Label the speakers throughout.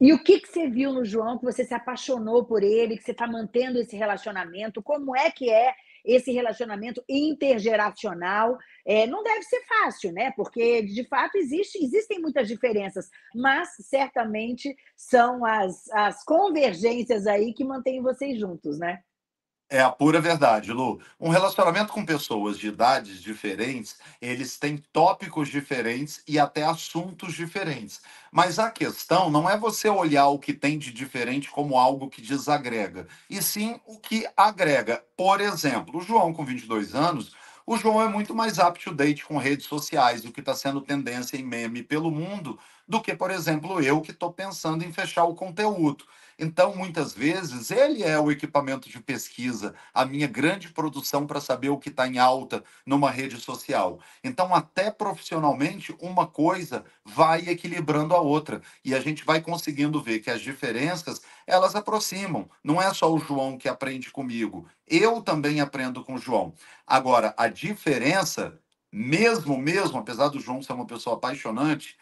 Speaker 1: E o que, que você viu no João que você se apaixonou por ele, que você está mantendo esse relacionamento? Como é que é esse relacionamento intergeracional? É, não deve ser fácil, né? Porque, de fato, existe, existem muitas diferenças, mas certamente são as, as convergências aí que mantêm vocês juntos, né?
Speaker 2: É a pura verdade, Lu. Um relacionamento com pessoas de idades diferentes, eles têm tópicos diferentes e até assuntos diferentes. Mas a questão não é você olhar o que tem de diferente como algo que desagrega, e sim o que agrega. Por exemplo, o João, com 22 anos, o João é muito mais up-to-date com redes sociais, o que está sendo tendência em meme pelo mundo, do que, por exemplo, eu que estou pensando em fechar o conteúdo. Então, muitas vezes, ele é o equipamento de pesquisa, a minha grande produção para saber o que está em alta numa rede social. Então, até profissionalmente, uma coisa vai equilibrando a outra. E a gente vai conseguindo ver que as diferenças elas aproximam. Não é só o João que aprende comigo, eu também aprendo com o João. Agora, a diferença, mesmo, mesmo, apesar do João ser uma pessoa apaixonante,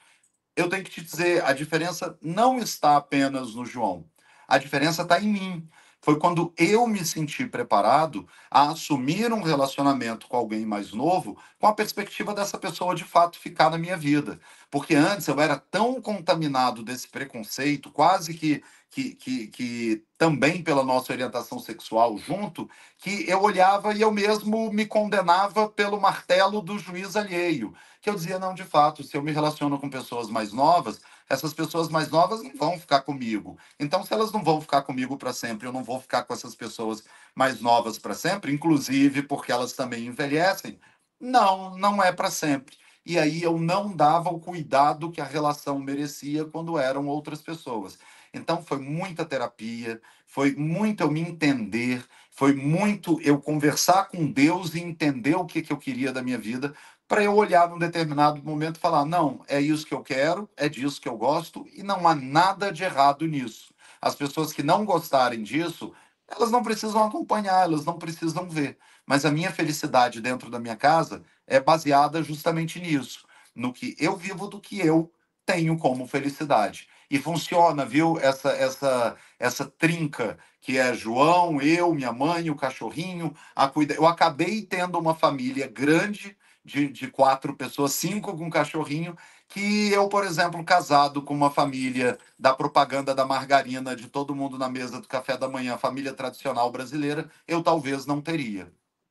Speaker 2: eu tenho que te dizer, a diferença não está apenas no João. A diferença está em mim. Foi quando eu me senti preparado a assumir um relacionamento com alguém mais novo, com a perspectiva dessa pessoa de fato ficar na minha vida. Porque antes eu era tão contaminado desse preconceito, quase que que, que, que, também pela nossa orientação sexual junto, que eu olhava e eu mesmo me condenava pelo martelo do juiz alheio. Que eu dizia, não, de fato, se eu me relaciono com pessoas mais novas, essas pessoas mais novas não vão ficar comigo. Então, se elas não vão ficar comigo para sempre, eu não vou ficar com essas pessoas mais novas para sempre, inclusive porque elas também envelhecem. Não, não é para sempre. E aí eu não dava o cuidado que a relação merecia quando eram outras pessoas. Então foi muita terapia, foi muito eu me entender, foi muito eu conversar com Deus e entender o que, que eu queria da minha vida para eu olhar num determinado momento e falar: não, é isso que eu quero, é disso que eu gosto e não há nada de errado nisso. As pessoas que não gostarem disso, elas não precisam acompanhar, elas não precisam ver. Mas a minha felicidade dentro da minha casa é baseada justamente nisso, no que eu vivo, do que eu tenho como felicidade. E funciona, viu? Essa essa essa trinca que é João, eu, minha mãe, o cachorrinho, a cuida. Eu acabei tendo uma família grande de, de quatro pessoas, cinco com um cachorrinho, que eu, por exemplo, casado com uma família da propaganda da margarina, de todo mundo na mesa do café da manhã, família tradicional brasileira, eu talvez não teria.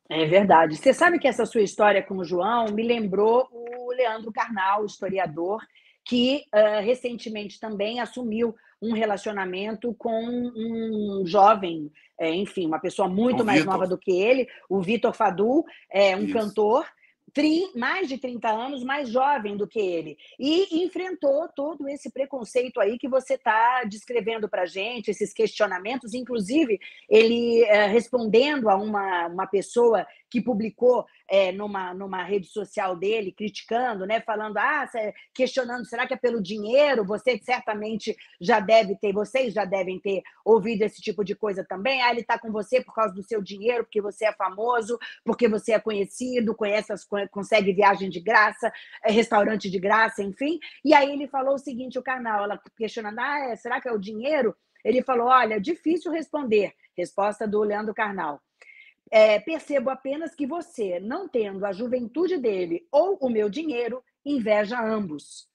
Speaker 1: É verdade. Você sabe que essa sua história com o João me lembrou o Leandro Carnal, historiador, que uh, recentemente também assumiu um relacionamento com um jovem, é, enfim, uma pessoa muito o mais Victor. nova do que ele, o Vitor Fadul, é, um Isso. cantor mais de 30 anos mais jovem do que ele e enfrentou todo esse preconceito aí que você está descrevendo para gente, esses questionamentos, inclusive ele é, respondendo a uma, uma pessoa que publicou é, numa, numa rede social dele, criticando, né, falando, ah, questionando, será que é pelo dinheiro? Você certamente já deve ter, vocês já devem ter ouvido esse tipo de coisa também. Ah, ele está com você por causa do seu dinheiro, porque você é famoso, porque você é conhecido, conhece as coisas consegue viagem de graça, é, restaurante de graça, enfim. E aí ele falou o seguinte, o canal, ela questionando, ah, é, será que é o dinheiro? Ele falou, olha, difícil responder. Resposta do Leandro Carnal. É, percebo apenas que você, não tendo a juventude dele ou o meu dinheiro, inveja ambos.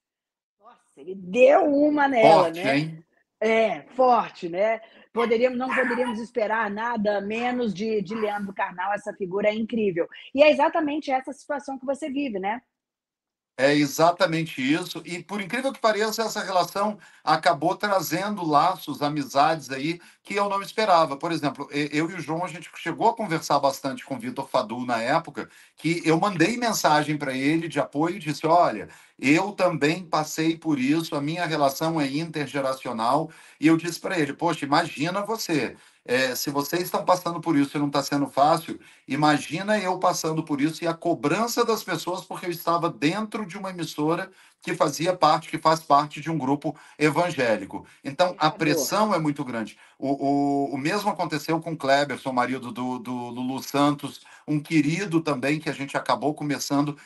Speaker 1: Nossa, ele deu uma nela, forte, né? Hein? É, forte, né? poderíamos, não poderíamos esperar nada menos de, de Leandro Carnal, essa figura é incrível. E é exatamente essa situação que você vive, né?
Speaker 2: É exatamente isso. E por incrível que pareça, essa relação acabou trazendo laços, amizades aí que eu não esperava. Por exemplo, eu e o João, a gente chegou a conversar bastante com o Vitor Fadu na época, que eu mandei mensagem para ele de apoio, e disse: olha, eu também passei por isso, a minha relação é intergeracional. E eu disse para ele: poxa, imagina você é, se vocês estão passando por isso e não está sendo fácil, imagina eu passando por isso e a cobrança das pessoas, porque eu estava dentro de uma emissora que fazia parte, que faz parte de um grupo evangélico. Então, a ah, pressão é muito grande. O, o, o mesmo aconteceu com Kleberson, marido do, do Lulu Santos, um querido também, que a gente acabou começando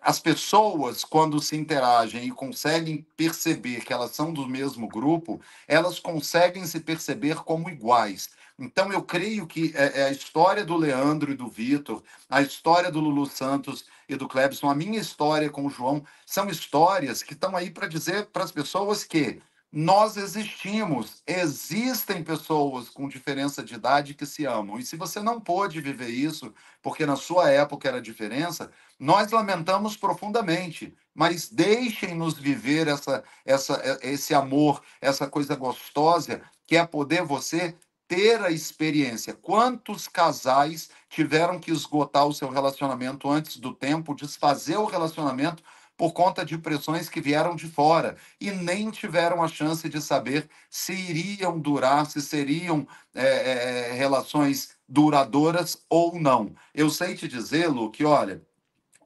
Speaker 2: as pessoas, quando se interagem e conseguem perceber que elas são do mesmo grupo, elas conseguem se perceber como iguais. Então, eu creio que é, é a história do Leandro e do Vitor, a história do Lulu Santos e do Clebson, a minha história com o João, são histórias que estão aí para dizer para as pessoas que nós existimos, existem pessoas com diferença de idade que se amam. E se você não pôde viver isso, porque na sua época era diferença, nós lamentamos profundamente. Mas deixem-nos viver essa, essa, esse amor, essa coisa gostosa, que é poder você ter a experiência. Quantos casais tiveram que esgotar o seu relacionamento antes do tempo, desfazer o relacionamento por conta de pressões que vieram de fora e nem tiveram a chance de saber se iriam durar, se seriam é, é, é relações duradouras ou não. Eu sei te dizer, Lu, que olha,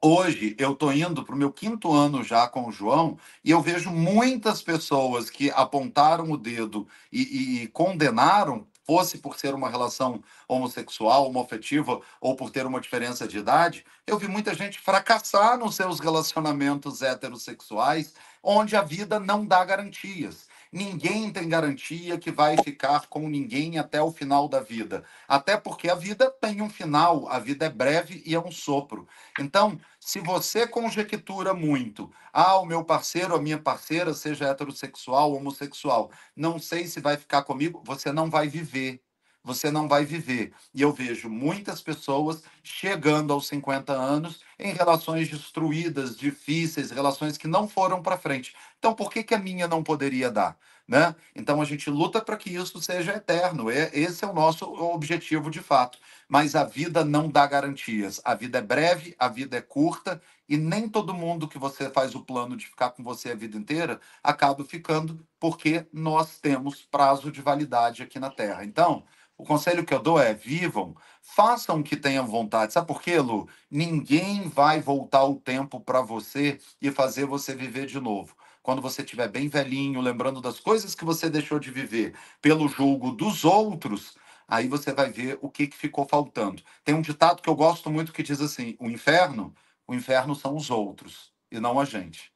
Speaker 2: Hoje eu estou indo para o meu quinto ano já com o João e eu vejo muitas pessoas que apontaram o dedo e, e, e condenaram fosse por ser uma relação homossexual, homoafetiva ou por ter uma diferença de idade, eu vi muita gente fracassar nos seus relacionamentos heterossexuais, onde a vida não dá garantias. Ninguém tem garantia que vai ficar com ninguém até o final da vida. Até porque a vida tem um final, a vida é breve e é um sopro. Então, se você conjectura muito, ah, o meu parceiro, a minha parceira, seja heterossexual, homossexual, não sei se vai ficar comigo, você não vai viver você não vai viver. E eu vejo muitas pessoas chegando aos 50 anos em relações destruídas, difíceis, relações que não foram para frente. Então, por que, que a minha não poderia dar? Né? Então, a gente luta para que isso seja eterno. É, esse é o nosso objetivo de fato. Mas a vida não dá garantias. A vida é breve, a vida é curta e nem todo mundo que você faz o plano de ficar com você a vida inteira acaba ficando porque nós temos prazo de validade aqui na Terra. Então, o conselho que eu dou é: vivam, façam o que tenham vontade. Sabe por quê, Lu? Ninguém vai voltar o tempo para você e fazer você viver de novo quando você estiver bem velhinho, lembrando das coisas que você deixou de viver pelo julgo dos outros, aí você vai ver o que, que ficou faltando. Tem um ditado que eu gosto muito que diz assim: o inferno, o inferno são os outros e não a gente.